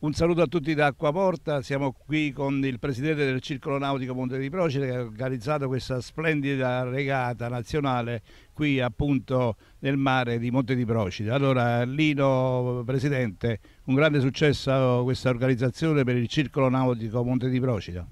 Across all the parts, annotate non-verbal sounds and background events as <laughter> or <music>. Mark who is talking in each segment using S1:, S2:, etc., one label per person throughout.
S1: Un saluto a tutti da Acquaporta, siamo qui con il presidente del Circolo Nautico Monte di Procere che ha organizzato questa splendida regata nazionale qui appunto nel mare di Monte di Procere. Allora Lino, presidente, un grande successo questa organizzazione per il Circolo Nautico Monte di Procere.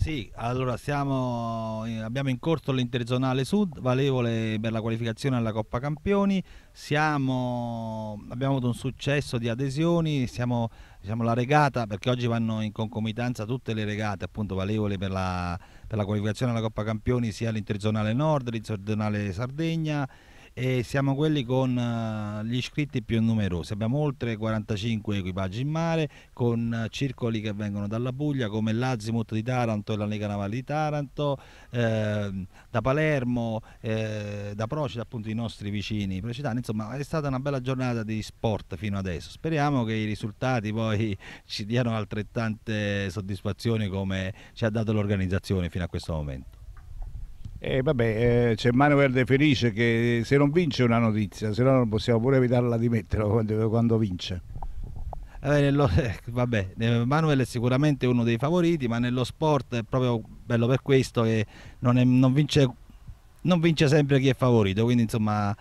S2: Sì, allora siamo, eh, abbiamo in corso l'interzonale sud, valevole per la qualificazione alla Coppa Campioni, siamo, abbiamo avuto un successo di adesioni, siamo, diciamo, la regata, perché oggi vanno in concomitanza tutte le regate, appunto valevole per la, per la qualificazione alla Coppa Campioni, sia l'interzonale nord, l'interzonale Sardegna, e siamo quelli con eh, gli iscritti più numerosi. Abbiamo oltre 45 equipaggi in mare con eh, circoli che vengono dalla Puglia come l'Azimut di Taranto e la Lega Navale di Taranto, eh, da Palermo, eh, da Procida, appunto i nostri vicini procitani. Insomma è stata una bella giornata di sport fino adesso. Speriamo che i risultati poi <laughs> ci diano altrettante soddisfazioni come ci ha dato l'organizzazione fino a questo momento.
S1: E eh, vabbè, eh, c'è Manuel De Felice che se non vince una notizia, se no non possiamo pure evitarla di metterla quando, quando vince. Eh,
S2: lo, eh, vabbè, eh, Manuel è sicuramente uno dei favoriti, ma nello sport è proprio bello per questo che non, è, non, vince, non vince, sempre chi è favorito, quindi insomma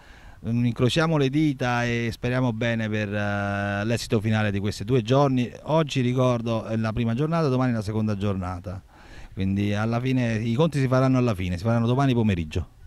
S2: mm, incrociamo le dita e speriamo bene per uh, l'esito finale di questi due giorni. Oggi ricordo la prima giornata, domani la seconda giornata. Quindi alla fine i conti si faranno alla fine, si faranno domani pomeriggio.